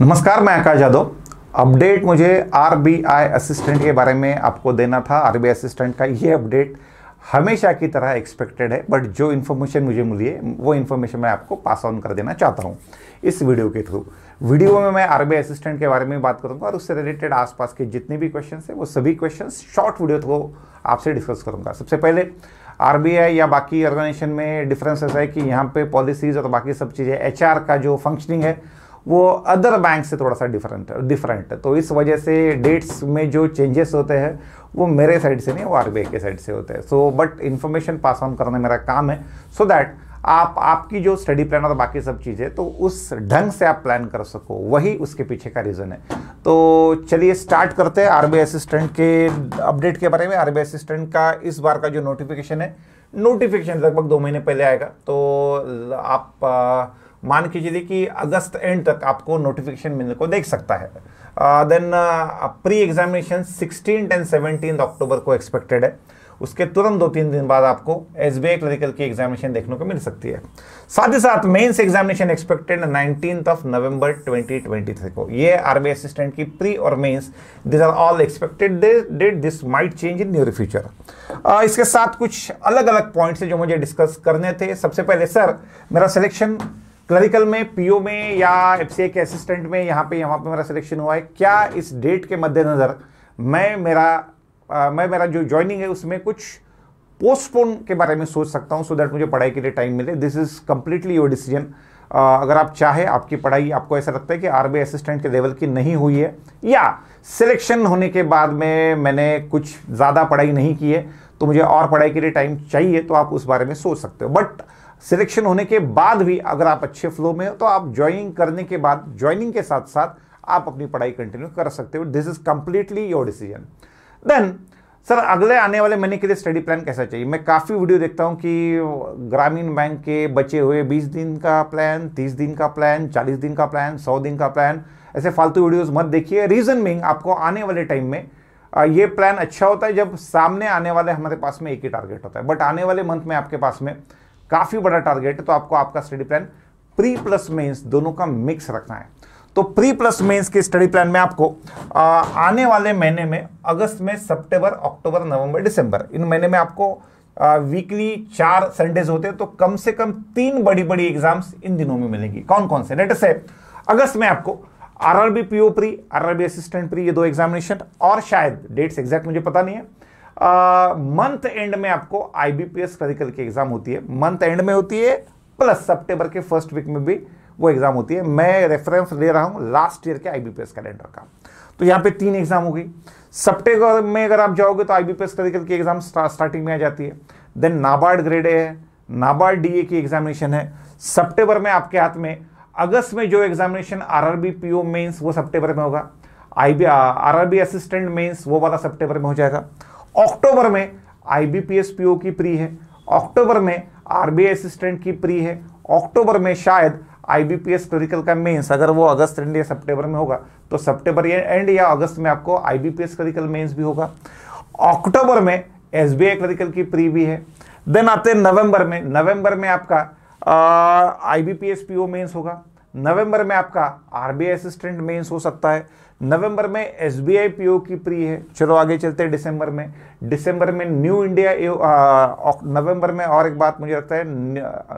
नमस्कार मैं आकाश यादव अपडेट मुझे आरबीआई असिस्टेंट के बारे में आपको देना था आरबीआई असिस्टेंट का ये अपडेट हमेशा की तरह एक्सपेक्टेड है बट जो इन्फॉर्मेशन मुझे मिली है वो इन्फॉर्मेशन मैं आपको पास ऑन कर देना चाहता हूँ इस वीडियो के थ्रू वीडियो में मैं आरबीआई असिस्टेंट के बारे में बात करूँगा और उससे रिलेटेड आसपास के जितने भी क्वेश्चन हैं वो सभी क्वेश्चन शॉर्ट वीडियो को आपसे डिस्कस करूँगा सबसे पहले आरबीआई या बाकी ऑर्गेनाइजेशन में डिफरेंस ऐसा है कि यहाँ पे पॉलिसीज़ और बाकी सब चीज़ें एचआर का जो फंक्शनिंग है वो अदर बैंक से थोड़ा सा डिफरेंट डिफरेंट है तो इस वजह से डेट्स में जो चेंजेस होते हैं वो मेरे साइड से नहीं वो आर के साइड से होते हैं so but information pass on करना मेरा काम है सो so दैट आप आपकी जो स्टडी प्लान और बाकी सब चीज़ें तो उस ढंग से आप प्लान कर सको वही उसके पीछे का रीज़न है तो चलिए स्टार्ट करते हैं आरबीआई असिस्टेंट के अपडेट के बारे में आरबीआई असिस्टेंट का इस बार का जो नोटिफिकेशन है नोटिफिकेशन लगभग दो महीने पहले आएगा तो आप आ, मान के चलिए कि अगस्त एंड तक आपको नोटिफिकेशन मिलने को देख सकता है then pre examination sixteen and seventeen October को एक्सपेक्टेड है उसके तुरंत दो तीन दिन बाद आपको एस बी आई क्लरिकल की एग्जामिनेशन देखने को मिल सकती है साथ ही साथ mains examination expected nineteen of November 2023 को ये आरबी असिस्टेंट की प्री और mains this are all expected date this might change in near future इसके साथ कुछ अलग अलग पॉइंट्स जो मुझे डिस्कस करने थे सबसे पहले सर मेरा सिलेक्शन क्लरिकल में पीओ में या एफसीए के असिस्टेंट में यहाँ पे यहाँ पे मेरा सिलेक्शन हुआ है क्या इस डेट के मद्देनज़र मैं मेरा आ, मैं मेरा जो ज्वाइनिंग है उसमें कुछ पोस्टपोन के बारे में सोच सकता हूँ सो दैट मुझे पढ़ाई के लिए टाइम मिले this is completely your decision अगर आप चाहे आपकी पढ़ाई आपको ऐसा लगता है कि आरबी असिस्टेंट के लेवल की नहीं हुई है या सिलेक्शन होने के बाद में मैंने कुछ ज़्यादा पढ़ाई नहीं की है तो मुझे और पढ़ाई के लिए टाइम चाहिए तो आप उस बारे में सोच सकते हो बट सिलेक्शन होने के बाद भी अगर आप अच्छे फ्लो में हो तो आप ज्वाइनिंग करने के बाद ज्वाइनिंग के साथ साथ आप अपनी पढ़ाई कंटिन्यू कर सकते हो this is completely your decision then sir अगले आने वाले महीने के लिए स्टडी प्लान कैसा चाहिए मैं काफ़ी वीडियो देखता हूँ कि ग्रामीण बैंक के बचे हुए 20 दिन का प्लान 30 दिन का प्लान 40 दिन का प्लान 100 दिन का प्लान ऐसे फालतू वीडियोस मत देखिए रीज़न बिंग आपको आने वाले टाइम में ये प्लान अच्छा होता है जब सामने आने वाले हमारे पास में एक ही टारगेट होता है बट आने वाले मंथ में आपके पास में काफी बड़ा टारगेट है तो आपको आपका study plan pre plus mains दोनों का मिक्स रखना है तो प्री प्लस मेंस के स्टडी प्लान में आपको आ, आने वाले महीने में अगस्त में सितंबर अक्टूबर नवंबर दिसंबर इन महीने में आपको आ, वीकली चार संडेज होते हैं तो कम से कम तीन बड़ी बड़ी एग्जाम्स इन दिनों में मिलेंगी कौन कौन से लेटेस्ट है अगस्त में आपको RRB PO pre RRB assistant pre ये दो एग्जामिनेशन और शायद डेट्स एग्जैक्ट मुझे पता नहीं है मंथ एंड में आपको आईबीपीएस क्लरिकल की एग्जाम होती है मंथ एंड में होती है प्लस सितंबर के फर्स्ट वीक में भी वो एग्जाम होती है मैं रेफरेंस ले रहा हूं लास्ट ईयर के आईबीपीएस कैलेंडर का तो यहां पे तीन एग्जाम हो गई सप्टेबर में अगर आप जाओगे तो आईबीपीएस क्लरिकल की एग्जाम स्टार्टिंग में आ जाती है देन नाबार्ड ग्रेड ए है नाबार्ड डीए की एग्जामिनेशन है सप्टेबर में आपके हाथ में अगस्त में जो एग्जामिनेशन आरआरबी पीओ मेंस वो सप्टेबर में होगा आईबी आरआरबी असिस्टेंट मेंस वो वाला सप्टेबर में हो जाएगा अक्टूबर में आईबीपीएस पीओ की प्री है अक्टूबर में आरबीआई असिस्टेंट की प्री है अक्टूबर में शायद आईबीपीएस क्लरिकल का मेंस अगर वो अगस्त एंड या सितंबर में होगा तो सितंबर एंड या अगस्त में आपको आईबीपीएस क्लरिकल मेंस भी होगा अक्टूबर में एस बी क्लरिकल की प्री भी है देन आते हैं नवंबर में नवंबर में आपका I B P S P O mains होगा नवंबर में आपका आरबीआई असिस्टेंट मेंस हो सकता है नवंबर में एसबीआई पीओ की प्री है चलो आगे चलते हैं दिसंबर में दिसंबर में न्यू इंडिया नवंबर में और एक बात मुझे लगता है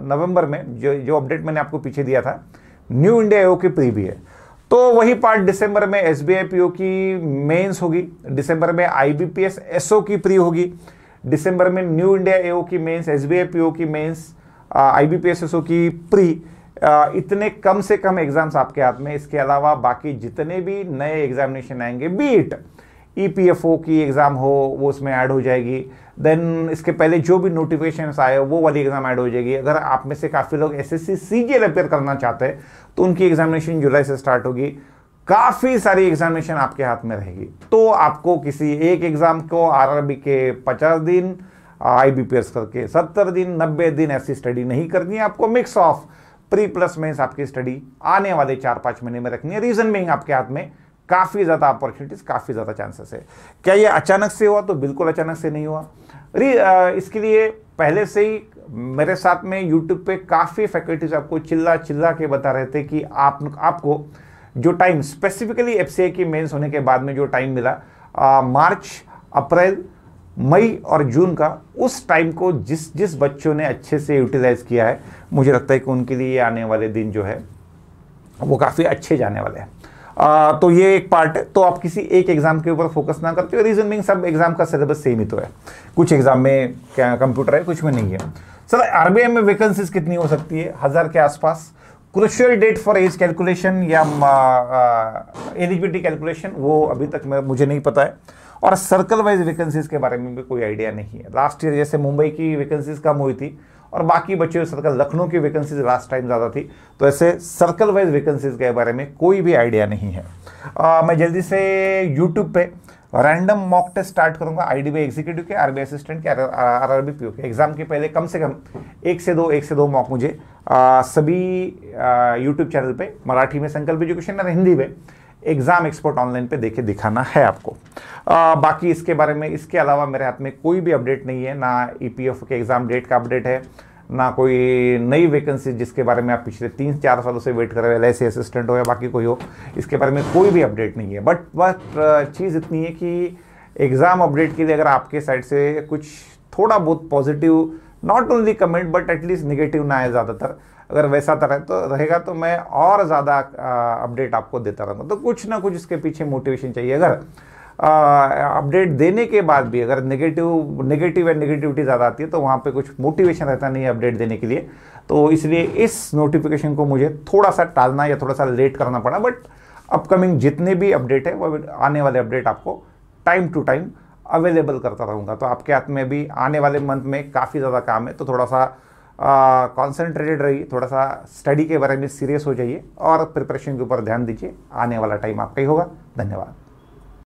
नवंबर में जो जो अपडेट मैंने आपको पीछे दिया था न्यू इंडिया एओ की प्री भी है तो वही पार्ट दिसंबर में एस पीओ की मेन्स होगी दिसंबर में आईबीपीएस एसओ की प्री होगी दिसंबर में न्यू इंडिया एओ की मेन्स एस बी आई की mains I B P S की प्री इतने कम से कम एग्जाम्स आपके हाथ में इसके अलावा बाकी जितने भी नए एग्जामिनेशन आएंगे बीट ईपीएफओ e की एग्ज़ाम हो वो उसमें ऐड हो जाएगी देन इसके पहले जो भी नोटिफिकेशन आए वो वाली एग्ज़ाम ऐड हो जाएगी अगर आप में से काफ़ी लोग एस एस सी सी करना चाहते हैं तो उनकी एग्जामिनेशन जुलाई से स्टार्ट होगी काफ़ी सारी एग्जामिनेशन आपके हाथ में रहेगी तो आपको किसी एक एग्ज़ाम को आरआरबी के पचास दिन आई बी करके सत्तर दिन नब्बे दिन ऐसी स्टडी नहीं करनी है आपको mix of pre plus mains आपकी स्टडी आने वाले चार पांच महीने में रखनी है रीजन बिंग आपके हाथ में काफ़ी ज़्यादा अपॉर्चुनिटीज़ काफ़ी ज़्यादा चांसेस है क्या ये अचानक से हुआ तो बिल्कुल अचानक से नहीं हुआ री इसके लिए पहले से ही मेरे साथ में यूट्यूब पे काफ़ी फैकल्टीज आपको चिल्ला चिल्ला के बता रहे थे कि आप आपको जो टाइम स्पेसिफिकली एफ की मेंस होने के बाद में जो टाइम मिला आ, मार्च अप्रैल मई और जून का उस टाइम को जिस जिस बच्चों ने अच्छे से यूटिलाइज़ किया है मुझे लगता है कि उनके लिए आने वाले दिन जो है वो काफ़ी अच्छे जाने वाले हैं आ, तो ये एक पार्ट है तो आप किसी एक एग्ज़ाम के ऊपर फोकस ना करते हो रीज़न बिंग सब एग्ज़ाम का सिलेबस सेम ही तो है कुछ एग्ज़ाम में क्या कंप्यूटर है कुछ में नहीं है सर आर में वैकेंसीज कितनी हो सकती है हज़ार के आसपास crucial date for age calculation या एलिजिबिलिटी कैलकुलेशन वो अभी तक मैं मुझे नहीं पता है और सर्कल वाइज वैकेंसीज के बारे में भी कोई आइडिया नहीं है लास्ट ईयर जैसे मुंबई की वैकेंसीज कम हुई थी और बाकी बचे हुए सर्कल लखनऊ की वैकेंसीज लास्ट टाइम ज़्यादा थी तो ऐसे सर्कल वाइज वैकेंसीज के बारे में कोई भी आइडिया नहीं है आ, मैं जल्दी से यूट्यूब पे रैंडम मॉक टेस्ट स्टार्ट करूंगा आईडीबीआई एग्जीक्यूटिव के आरबीआई असिस्टेंट के आरआरबी पीओ के एग्जाम के पहले कम से कम एक से दो एक से दो मॉक मुझे आ, सभी यूट्यूब चैनल पे मराठी में संकल्प एजुकेशन और हिंदी में एग्ज़ाम एक्सपर्ट ऑनलाइन पे देखे दिखाना है आपको आ, बाकी इसके बारे में इसके अलावा मेरे हाथ में कोई भी अपडेट नहीं है ना ई e के एग्ज़ाम डेट का अपडेट है ना कोई नई वैकेंसी जिसके बारे में आप पिछले तीन चार सालों से वेट कर रहे हो एल असिस्टेंट हो या बाकी कोई हो इसके बारे में कोई भी अपडेट नहीं है बट बट चीज़ इतनी है कि एग्ज़ाम अपडेट के लिए अगर आपके साइड से कुछ थोड़ा बहुत positive not only comment but at least negative ना आए ज़्यादातर अगर वैसा तरह तो रहेगा तो मैं और ज़्यादा अपडेट आपको देता रहूँगा तो कुछ ना कुछ इसके पीछे मोटिवेशन चाहिए अगर अपडेट देने के बाद भी अगर नेगेटिव नेगेटिव या नेगेटिविटी ज़्यादा आती है तो वहाँ पे कुछ मोटिवेशन रहता नहीं है अपडेट देने के लिए तो इसलिए इस नोटिफिकेशन को मुझे थोड़ा सा टालना या थोड़ा सा लेट करना पड़ा बट अपकमिंग जितने भी अपडेट है वो आने वाले अपडेट आपको टाइम टू टाइम अवेलेबल करता रहूँगा तो आपके हाथ में भी आने वाले मंथ में काफ़ी ज़्यादा काम है तो थोड़ा सा कॉन्सेंट्रेटेड रहिए थोड़ा सा स्टडी के बारे में सीरियस हो जाइए और प्रिपरेशन के ऊपर ध्यान दीजिए आने वाला टाइम आपका ही होगा धन्यवाद